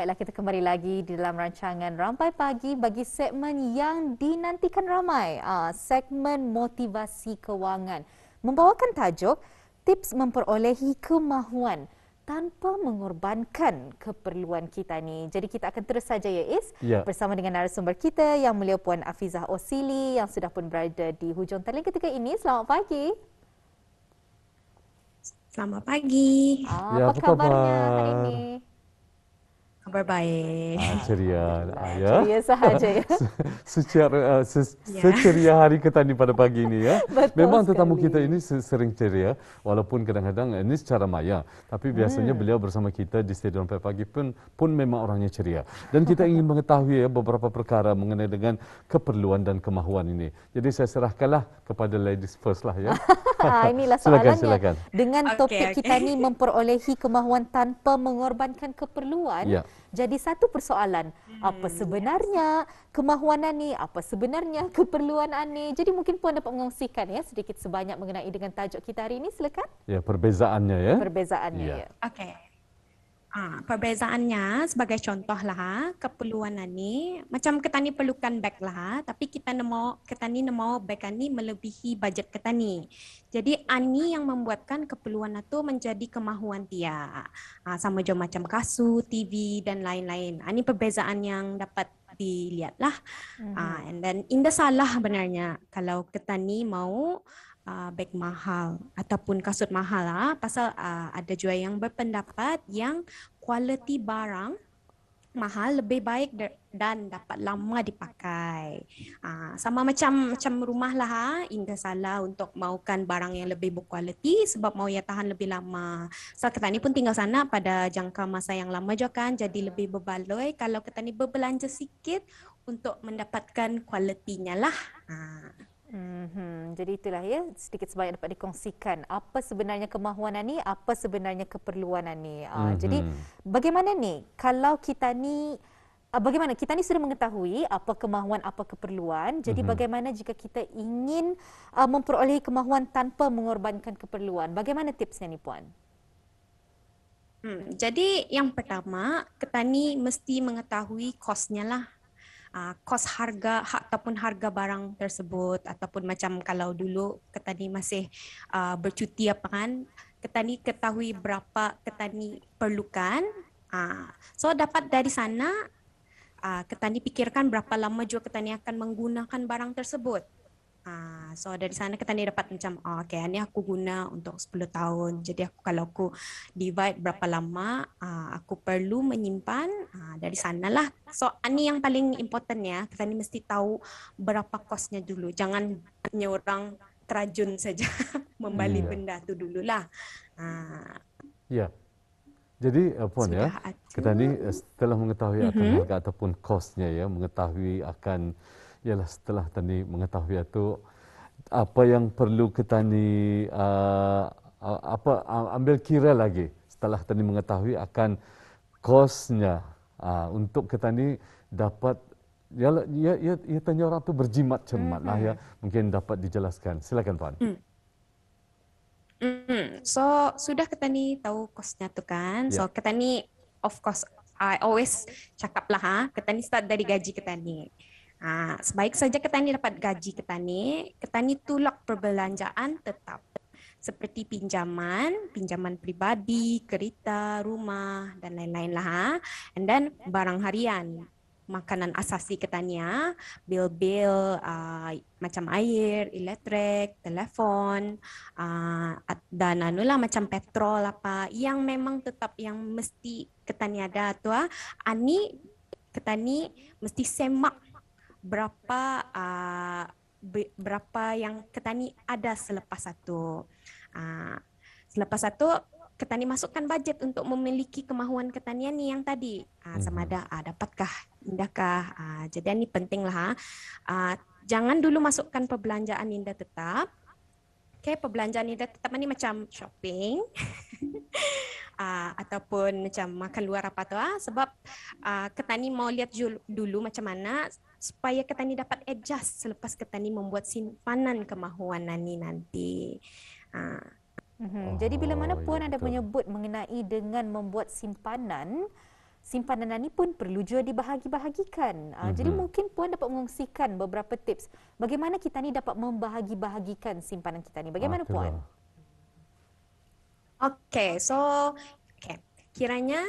Baiklah kita kembali lagi di dalam rancangan Rampai Pagi bagi segmen yang dinantikan ramai, uh, segmen motivasi kewangan. Membawakan tajuk tips memperolehi kemahuan tanpa mengorbankan keperluan kita ni. Jadi kita akan terus saja ya Is ya. bersama dengan narasumber kita yang mulia Puan Afizah Osili yang sudah pun berada di hujung talian ketika ini. Selamat pagi. Selamat pagi. Ah, ya, apa, apa kabarnya hari ini? Khabar baik. Ah, ceria. Ah, ya. Ceria sahaja ya. Secara, uh, eh, se- ya. Seceria hari ketani pada pagi ini ya. Betul Memang tetamu kita ini sering ceria walaupun kadang-kadang eh, ini secara maya. Tapi hmm. biasanya hmm. beliau bersama kita di Stadion Pagi Pagi pun, pun memang orangnya ceria. Dan kita ingin mengetahui ya, beberapa perkara mengenai dengan keperluan dan kemahuan ini. Jadi saya serahkanlah kepada ladies first lah ya. Ah, inilah soalannya. Silakan, silakan. Dengan topik okay, okay. kita ini memperolehi kemahuan tanpa mengorbankan keperluan. Ya jadi satu persoalan. Hmm. Apa sebenarnya kemahuan Ani? Apa sebenarnya keperluan Ani? Jadi mungkin Puan dapat mengongsikan ya sedikit sebanyak mengenai dengan tajuk kita hari ini. Silakan. Ya, perbezaannya ya. Perbezaannya ya. ya. Okey. Ah, perbezaannya sebagai contoh lah keperluan ni macam ketani ni perlukan beg lah tapi kita nemo ketani nemo beg ni melebihi bajet ketani Jadi ani yang membuatkan keperluan itu menjadi kemahuan dia. Ah, sama juga macam kasu TV dan lain-lain. Ani ah, perbezaan yang dapat dilihat lah. Mm-hmm. Ah, and then indah salah sebenarnya kalau ketani mau uh, beg mahal ataupun kasut mahal lah pasal uh, ada jual yang berpendapat yang kualiti barang mahal lebih baik dan dapat lama dipakai. Aa, ah, sama macam macam rumah lah, ha, indah salah untuk maukan barang yang lebih berkualiti sebab mau ia tahan lebih lama. So kita ni pun tinggal sana pada jangka masa yang lama juga kan, jadi lebih berbaloi kalau kita ni berbelanja sikit untuk mendapatkan kualitinya lah. Aa. Ah. Mm-hmm. Jadi itulah ya sedikit sebanyak dapat dikongsikan apa sebenarnya kemahuan ani, apa sebenarnya keperluan ani. mm-hmm. Jadi bagaimana ni kalau kita ni ah, bagaimana kita ni sudah mengetahui apa kemahuan, apa keperluan. Jadi mm-hmm. bagaimana jika kita ingin uh, memperoleh kemahuan tanpa mengorbankan keperluan? Bagaimana tipsnya ni puan? Hmm, jadi yang pertama, ketani mesti mengetahui kosnya lah uh, kos harga ha, ataupun harga barang tersebut ataupun macam kalau dulu ketani masih uh, bercuti apa kan ketani ketahui berapa ketani perlukan uh, so dapat dari sana uh, ketani pikirkan berapa lama juga ketani akan menggunakan barang tersebut Ah, so dari sana kita ni dapat macam oh, okay, ni aku guna untuk 10 tahun. Jadi aku kalau aku divide berapa lama ah, aku perlu menyimpan ah, dari lah. So ini yang paling important ya. Kita ni mesti tahu berapa kosnya dulu. Jangan hanya orang terajun saja membeli yeah. benda tu dululah. Ah. Ya. Yeah. Jadi eh, apa ya? Kita ni eh, setelah mengetahui akan mm-hmm. harga ataupun kosnya ya, mengetahui akan ialah setelah tani mengetahui itu apa yang perlu kita ni uh, ah, ah, apa ah, ambil kira lagi setelah tani mengetahui akan kosnya uh, untuk kita ni dapat ya ya ya, ya tanya orang tu berjimat cermat lah ya mm-hmm. mungkin dapat dijelaskan silakan tuan mm. Mm. so sudah kita ni tahu kosnya tu kan yeah. so kita ni of course I always cakap lah ha kita ni start dari gaji kita ni Ah, sebaik saja ketani dapat gaji ketani, ketani tulak perbelanjaan tetap seperti pinjaman, pinjaman pribadi, kereta, rumah dan lain-lain lah. Ah. And then barang harian, makanan asasi ketania, ah. bil-bil ah, macam air, elektrik, telefon uh, dan anu lah macam petrol apa yang memang tetap yang mesti ketani ada tu Ani ketani mesti semak berapa uh, berapa yang ketani ada selepas satu uh, selepas satu ketani masukkan budget untuk memiliki kemahuan ketanian yang tadi uh, sama mhm. ada uh, dapatkah indahkah uh, jadi ini pentinglah uh, jangan dulu masukkan perbelanjaan indah tetap Okay, perbelanjaan indah tetap ni macam shopping uh, ataupun macam makan luar apa tu ah sebab uh, ketani mau lihat dulu macam mana supaya kita ni dapat adjust selepas kita ni membuat simpanan kemahuan nani nanti. Ha. Mm-hmm. Oh, Jadi bila mana ya, puan itu. ada menyebut mengenai dengan membuat simpanan, simpanan nani pun perlu juga dibahagi-bahagikan. Mm-hmm. Jadi mungkin puan dapat mengungsikan beberapa tips bagaimana kita ni dapat membahagi-bahagikan simpanan kita ni. Bagaimana Atulah. Ah, puan? Okay, so okay. kiranya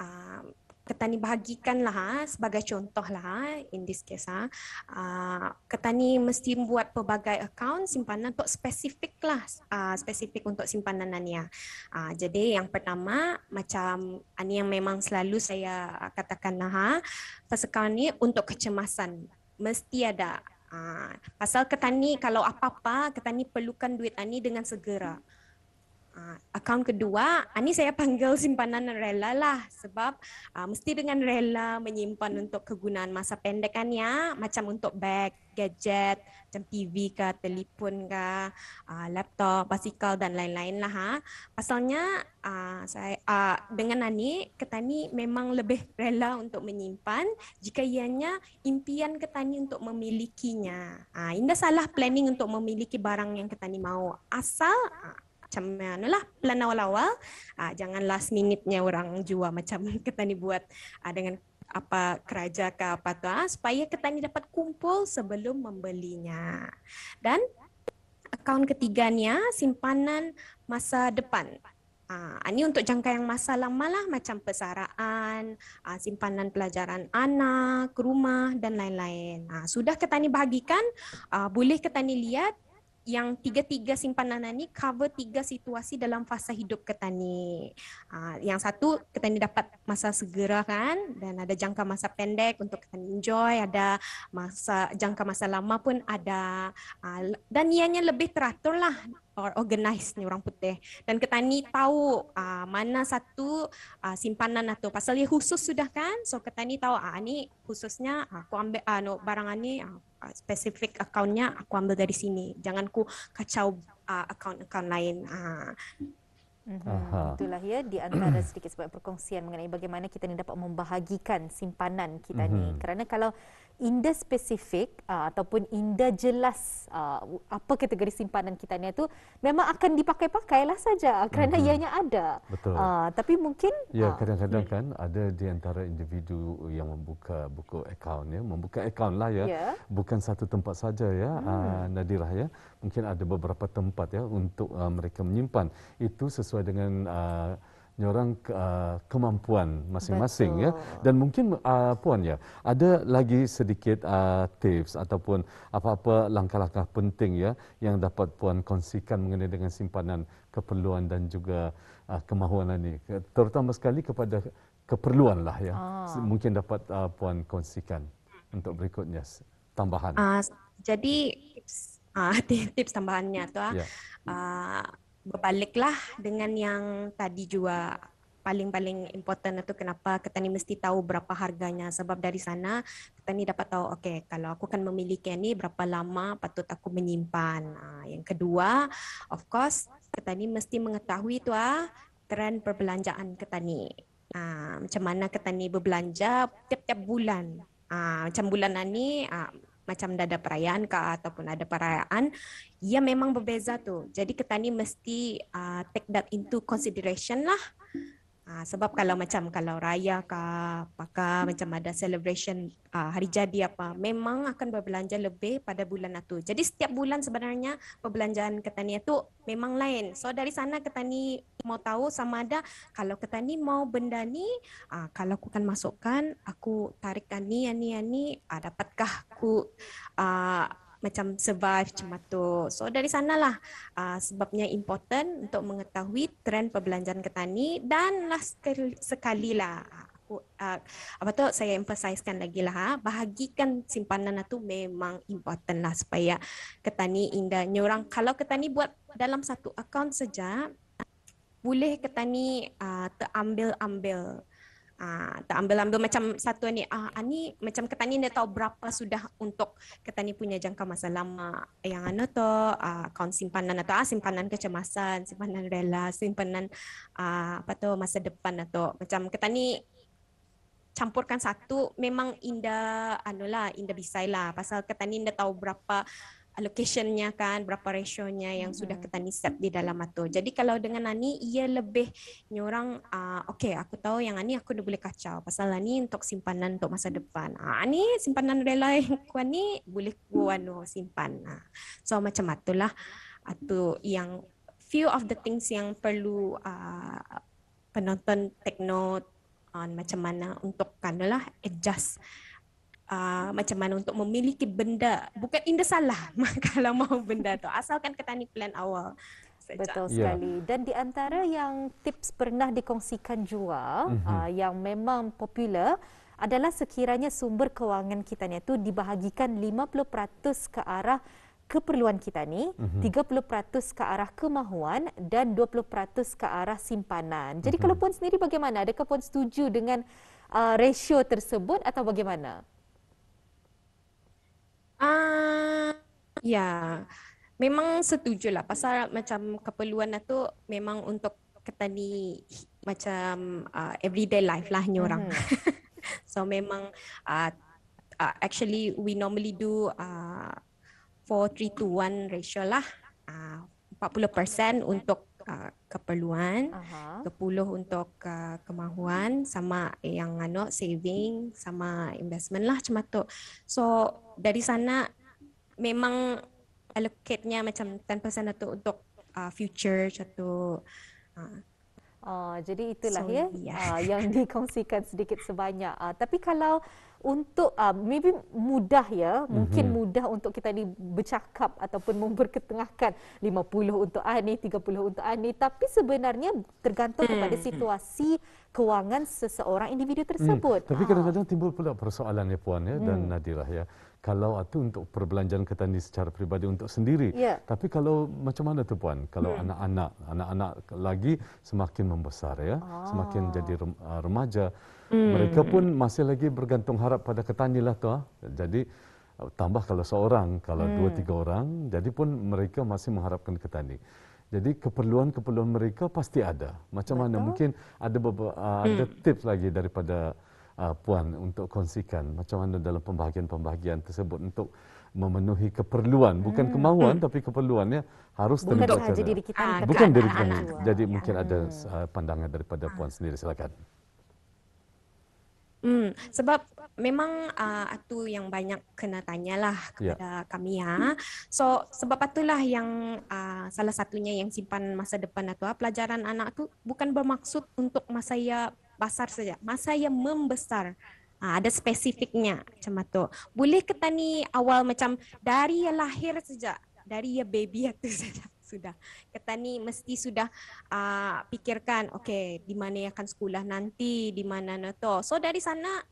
uh, ketani bahagikan lah ah, sebagai contoh lah. Ah, in this case ha, ketani mesti buat pelbagai account simpanan untuk spesifik lah, spesifik untuk simpanan Ania. jadi yang pertama macam Ania yang memang selalu saya katakan lah, first ni untuk kecemasan mesti ada pasal ketani kalau apa-apa ketani perlukan duit Ani dengan segera akaun ah, kedua, ini ah, saya panggil simpanan rela lah sebab uh, mesti dengan rela menyimpan untuk kegunaan masa pendek kan ya macam untuk bag, gadget, macam TV ke, telefon ke, uh, laptop, basikal dan lain-lain lah ha. Pasalnya uh, saya uh, dengan Ani, Ketani memang lebih rela untuk menyimpan jika ianya impian Ketani untuk memilikinya. Uh, indah salah planning untuk memiliki barang yang Ketani mau. Asal uh, macam anulah plan awal-awal uh, jangan last minute-nya orang jual macam kita ni buat uh, ah, dengan apa keraja ke apa tu uh, supaya kita ni dapat kumpul sebelum membelinya dan akaun ketiganya simpanan masa depan Uh, ini untuk jangka yang masa lama lah macam persaraan, uh, simpanan pelajaran anak, rumah dan lain-lain. Uh, sudah ketani bahagikan, uh, boleh ketani lihat yang tiga-tiga simpanan ini cover tiga situasi dalam fasa hidup ketani. Ah, yang satu ketani dapat masa segera kan dan ada jangka masa pendek untuk ketani enjoy, ada masa jangka masa lama pun ada ah, dan ianya lebih teratur lah or organized ni orang putih dan kita ni tahu uh, mana satu uh, simpanan atau pasal dia khusus sudah kan so kita ni tahu ah ni khususnya aku ambil uh, no, barang ni uh, specific accountnya aku ambil dari sini jangan ku kacau uh, account-account lain uh. Uh-huh. Itulah ya di antara sedikit sebagai perkongsian mengenai bagaimana kita ni dapat membahagikan simpanan kita uh-huh. ni. Mm-hmm. Kerana kalau indah spesifik uh, ataupun indah jelas uh, apa kategori simpanan kita ni itu memang akan dipakai-pakailah saja uh, kerana mm-hmm. ianya ada. Betul. Uh, tapi mungkin ya uh, kadang-kadang hmm. kan ada di antara individu yang membuka buku akaun ya, membuka akaun lah ya. Yeah. Bukan satu tempat saja ya, mm. uh, hmm. Nadirah ya. Mungkin ada beberapa tempat ya untuk uh, mereka menyimpan. Itu sesuai dengan uh, orang uh, kemampuan masing-masing ya dan mungkin uh, puan ya ada lagi sedikit uh, tips ataupun apa-apa langkah-langkah penting ya yang dapat puan kongsikan mengenai dengan simpanan keperluan dan juga uh, kemahuan ini terutama sekali kepada keperluan lah ya ah. mungkin dapat uh, puan kongsikan untuk berikutnya tambahan uh, jadi tips uh, tips tambahannya tu ah yeah. Ya. uh, berbaliklah dengan yang tadi juga paling-paling important itu kenapa petani mesti tahu berapa harganya sebab dari sana petani dapat tahu okey kalau aku akan memiliki ini berapa lama patut aku menyimpan. Ha, yang kedua of course petani mesti mengetahui tu ah tren perbelanjaan petani. Ha, macam mana petani berbelanja tiap-tiap bulan. Ha, macam bulan ini macam ada perayaan ke ataupun ada perayaan ia memang berbeza tu jadi ketani mesti uh, take that into consideration lah Uh, sebab kalau macam kalau raya ke apakah hmm. macam ada celebration uh, hari jadi apa memang akan berbelanja lebih pada bulan itu. Jadi setiap bulan sebenarnya perbelanjaan ketani itu memang lain. So dari sana ketani mau tahu sama ada kalau ketani mau benda ni uh, kalau aku kan masukkan aku tarikkan ni ni ni uh, dapatkah aku uh, macam survive cuma tu. So dari sanalah uh, sebabnya important untuk mengetahui trend perbelanjaan ketani dan last sekali, sekali lah aku uh, apa tu saya emphasizekan lagi lah ha, bahagikan simpanan itu memang important lah supaya ketani indah. Nyorang kalau ketani buat dalam satu account saja boleh ketani uh, terambil-ambil Ah, tak ambil-ambil macam satu ni. Ah, ah ni macam kata ni dia tahu berapa sudah untuk kata ni punya jangka masa lama yang ana tu ah, kaun simpanan atau ah, simpanan kecemasan, simpanan rela, simpanan ah, apa tu masa depan atau macam kata ni campurkan satu memang indah anulah indah bisailah pasal kata ni dia tahu berapa allocationnya kan berapa rasionya yang hmm sudah kita nisab di dalam tu. Jadi kalau dengan Ani ia lebih nyorang uh, ah, okey aku tahu yang Ani aku dah boleh kacau pasal Ani untuk simpanan untuk masa depan. Uh, Ani simpanan rela yang ku Ani boleh ku anu simpan. Uh. So macam matulah atau yang few of the things yang perlu uh, penonton techno note on macam mana untuk kanalah adjust uh, macam mana untuk memiliki benda bukan indah salah kalau mahu benda tu asalkan ketani plan awal Betul ya. sekali. Yeah. Dan di antara yang tips pernah dikongsikan juga mm-hmm. uh, ah, yang memang popular adalah sekiranya sumber kewangan kita ni tu dibahagikan 50% ke arah keperluan kita ni, mm-hmm. 30% ke arah kemahuan dan 20% ke arah simpanan. Jadi mm-hmm. kalau pun sendiri bagaimana? Adakah puan setuju dengan uh, ratio tersebut atau bagaimana? Ya, memang setuju lah. Pasal macam keperluan lah tu memang untuk kita ni macam uh, everyday life lah ni orang. Hmm. so memang uh, uh, actually we normally do uh, three 3, one ratio lah. Uh, empat puluh 40% untuk uh, keperluan, uh-huh. untuk uh, kemahuan sama yang ano saving sama investment lah cuma tu. So dari sana memang allocate-nya macam 10% atau untuk uh, future satu. uh, Uh, jadi itulah so, ya yeah. uh, yang dikongsikan sedikit sebanyak. Uh, tapi kalau untuk uh, maybe mudah ya, mm-hmm. mungkin mhm. mudah untuk kita ni bercakap ataupun memperketengahkan 50 untuk ani, 30 untuk ani, tapi sebenarnya tergantung hmm, kepada hmm. situasi kewangan seseorang individu hmm, tersebut. Mm. Tapi kadang-kadang timbul pula persoalan ya puan ya mm. dan Nadira ya kalau itu ah, untuk perbelanjaan kita ini secara peribadi untuk sendiri. Ya. Tapi kalau macam mana tu puan? Kalau hmm. anak-anak, anak-anak lagi semakin membesar ya, oh. semakin jadi ah, remaja, hmm. mereka pun masih lagi bergantung harap pada ketani lah tu. Jadi tambah kalau seorang, kalau hmm. dua tiga orang, jadi pun mereka masih mengharapkan ketani. Jadi keperluan-keperluan mereka pasti ada. Macam Betul. mana mungkin ada beberapa, ada hmm. tips lagi daripada uh, puan untuk kongsikan macam mana dalam pembahagian-pembahagian tersebut untuk memenuhi keperluan hmm. bukan hmm. kemahuan hmm. tapi keperluan ya harus terlibat bukan sahaja diri kita ah, bukan diri kita ah, jadi ah, mungkin ah, ada ah, pandangan daripada ah, puan sendiri silakan Hmm, sebab memang uh, itu yang banyak kena tanyalah ya. kepada yeah. kami ya. So sebab itulah yang uh, salah satunya yang simpan masa depan atau ah, pelajaran anak tu bukan bermaksud untuk masa ia pasar saja. Masa yang membesar. Ha, ada spesifiknya macam tu. Boleh ke tani awal macam dari ia lahir saja, dari ia baby itu saja sudah. Kata ni mesti sudah uh, pikirkan, okay di mana yang akan sekolah nanti, di mana nak So dari sana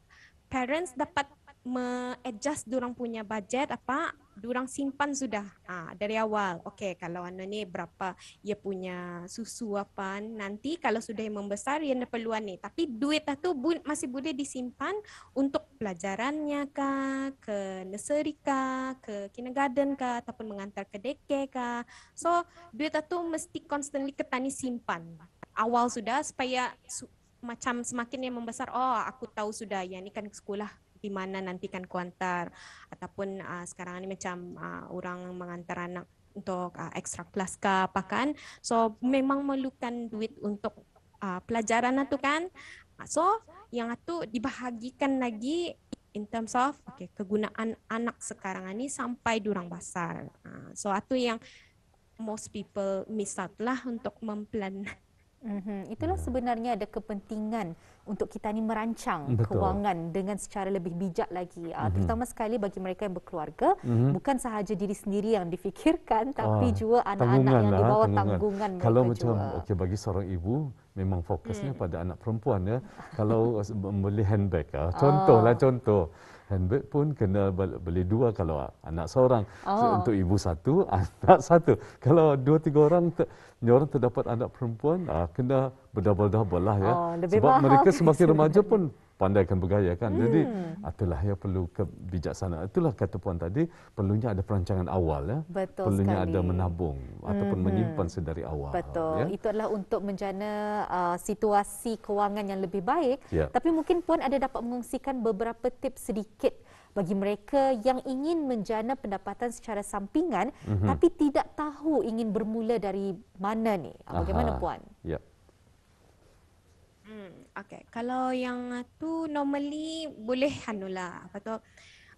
parents dapat me-adjust durang punya budget apa durang simpan sudah ha, dari awal okey kalau anu ni berapa ia punya susu apa nanti kalau sudah membesar ia ada perluan ni tapi duit lah tu bu- masih boleh disimpan untuk pelajarannya ka ke nursery ka ke kindergarten ka ataupun mengantar ke deke ka so duit tu mesti constantly ketani simpan awal sudah supaya su- macam semakin yang membesar oh aku tahu sudah yang ni kan sekolah di mana nanti kan ku ataupun uh, sekarang ni macam uh, orang mengantar anak untuk uh, extra class ke apa kan so memang memerlukan duit untuk uh, pelajaran lah tu kan so yang tu dibahagikan lagi in terms of okay, kegunaan anak sekarang ni sampai durang besar. uh, so atu yang most people miss out lah untuk memplan Mm-hmm. Itulah yeah. sebenarnya ada kepentingan untuk kita ni merancang Betul. kewangan dengan secara lebih bijak lagi. Mm-hmm. Terutama sekali bagi mereka yang berkeluarga, mm-hmm. bukan sahaja diri sendiri yang difikirkan, tapi oh, juga anak-anak yang lah, dibawa tanggungan. tanggungan Kalau macam okay, bagi seorang ibu, memang fokusnya mm. pada anak perempuan ya. Kalau membeli handbag, ah, ah. contohlah oh. contoh. Lah, contoh handbag pun kena beli dua kalau anak seorang oh. so, untuk ibu satu anak satu kalau dua tiga orang orang terdapat anak perempuan ah, kena berdouble-double lah ya oh, sebab mahal. mereka semakin remaja pun Pandai kan bergaya kan. Hmm. Jadi itulah ya perlu kebijaksanaan. Itulah kata puan tadi, perlunya ada perancangan awal ya. Betul perlunya sekali. ada menabung hmm. ataupun menyimpan sedari awal. Betul. Ya. Itu adalah untuk menjana uh, situasi kewangan yang lebih baik. Ya. Tapi mungkin puan ada dapat mengungsikan beberapa tips sedikit bagi mereka yang ingin menjana pendapatan secara sampingan mm-hmm. tapi tidak tahu ingin bermula dari mana ni. Ah, bagaimana Aha. puan? Ya. Hmm, okay. Kalau yang ah, tu normally boleh lah. Apa tu?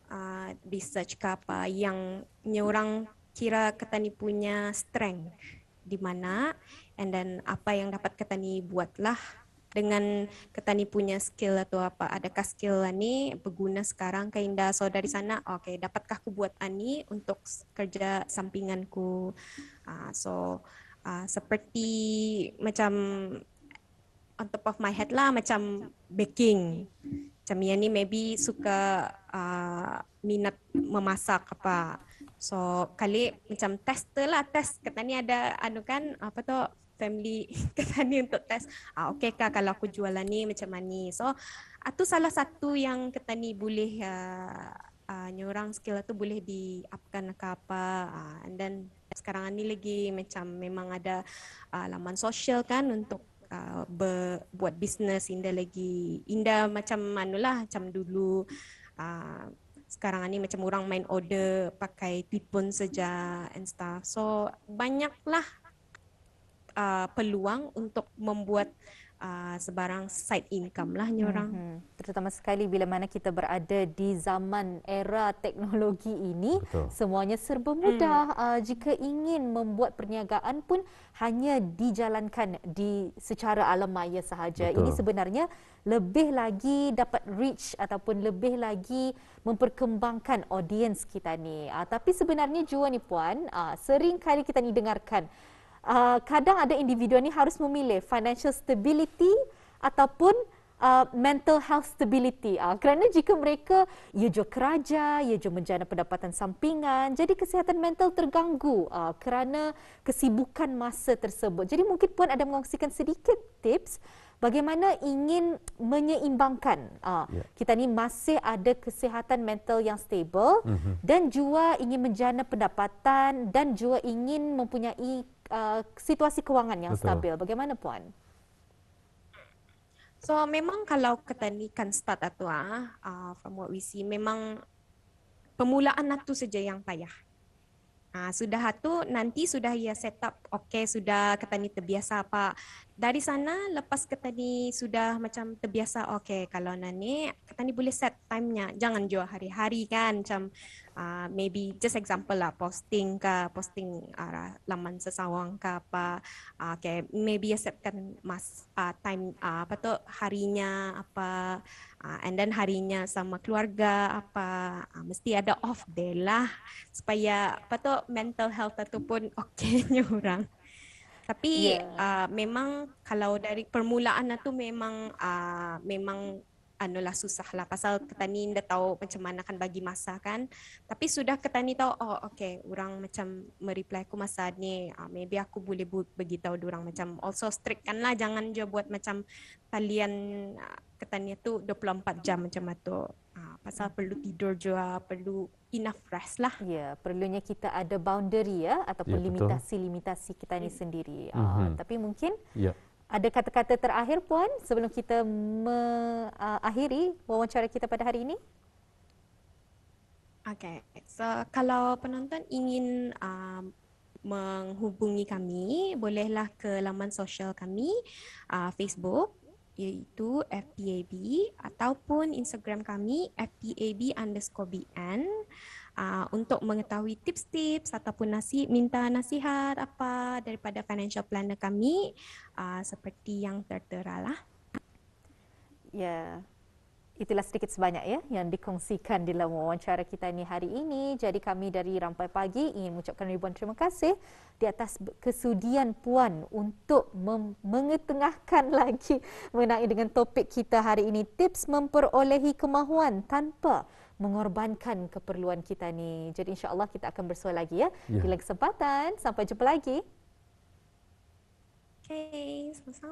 di uh, ah, search ke apa yang orang kira kata ni punya strength di mana and then apa yang dapat kata ni buatlah dengan kata ni punya skill atau apa adakah skill lah ni berguna sekarang ke indah so dari sana Okay, dapatkah aku buat ani untuk kerja sampinganku uh, so uh, seperti macam on top of my head lah macam baking. Macam yang ni maybe suka uh, minat memasak apa. So kali macam test lah test kata ni ada anu kan apa tu family kata ni untuk test. Ah okey kah kalau aku jualan ni macam mana. So itu ah, salah satu yang kata ni boleh uh, uh, nyorang skill tu boleh di upkan lah ke apa uh, and then sekarang ni lagi macam memang ada uh, laman sosial kan untuk Uh, ber, buat bisnes indah lagi indah macam mana lah macam dulu uh, sekarang ni macam orang main order pakai tipun saja and stuff so banyaklah uh, peluang untuk membuat uh, sebarang side income lah nyorang. Mm-hmm. Terutama sekali bila mana kita berada di zaman era teknologi ini, Betul. semuanya serba mudah. Mm. Uh, jika ingin membuat perniagaan pun hanya dijalankan di secara alam maya sahaja. Betul. Ini sebenarnya lebih lagi dapat reach ataupun lebih lagi memperkembangkan audience kita ni. Uh, tapi sebenarnya jua ni puan, uh, sering kali kita ni dengarkan uh, kadang ada individu ini harus memilih financial stability ataupun uh, mental health stability. Uh, kerana jika mereka ia jo kerja, ia jo menjana pendapatan sampingan, jadi kesihatan mental terganggu uh, kerana kesibukan masa tersebut. Jadi mungkin puan ada mengongsikan sedikit tips bagaimana ingin menyeimbangkan uh, ah, yeah. kita ni masih ada kesihatan mental yang stable mm-hmm. dan juga ingin menjana pendapatan dan juga ingin mempunyai uh, situasi kewangan yang Betul. stabil. Bagaimana puan? So memang kalau ketanikan start atau ah uh, from what memang pemulaan itu saja yang payah. Ah sudah itu nanti sudah ia set up okey sudah kita ni terbiasa apa dari sana lepas kita ni sudah macam terbiasa okey kalau nani kita ni boleh set time-nya jangan jual hari-hari kan macam uh, maybe just example lah posting ke posting uh, laman sesawang ke apa uh, okay maybe accept mas uh, time uh, apa tu harinya apa uh, and then harinya sama keluarga apa uh, mesti ada off day lah supaya apa tu mental health tu pun okay okaynya orang tapi yeah. uh, memang kalau dari permulaan tu memang uh, memang ano lah susah lah pasal ketani dah tahu macam mana akan bagi masa kan tapi sudah ketani tahu oh okey orang macam mereply aku masa ni uh, maybe aku boleh bu- bagi tahu orang macam also strict kan lah jangan je buat macam talian uh, ah, ketani tu 24 jam macam tu uh, pasal perlu tidur juga perlu enough rest lah. Ya, yeah, perlunya kita ada boundary ya ataupun yeah, ya, limitasi-limitasi kita ni mm. sendiri. Mm-hmm. tapi mungkin yeah. Ada kata-kata terakhir puan sebelum kita mengakhiri uh, wawancara kita pada hari ini? Okay. So kalau penonton ingin uh, menghubungi kami, bolehlah ke laman sosial kami uh, Facebook iaitu FPAB ataupun Instagram kami FPAB underscore BN uh, untuk mengetahui tips-tips ataupun nasi minta nasihat apa daripada financial planner kami uh, seperti yang tertera lah. Ya. Yeah. Itulah sedikit sebanyak ya yang dikongsikan dalam wawancara kita ini hari ini. Jadi kami dari Rampai Pagi ingin mengucapkan ribuan terima kasih di atas kesudian puan untuk mem- mengetengahkan lagi mengenai dengan topik kita hari ini tips memperolehi kemahuan tanpa mengorbankan keperluan kita ni. Jadi insya-Allah kita akan bersua lagi ya. ya. Di lain kesempatan. Sampai jumpa lagi. Okay, sama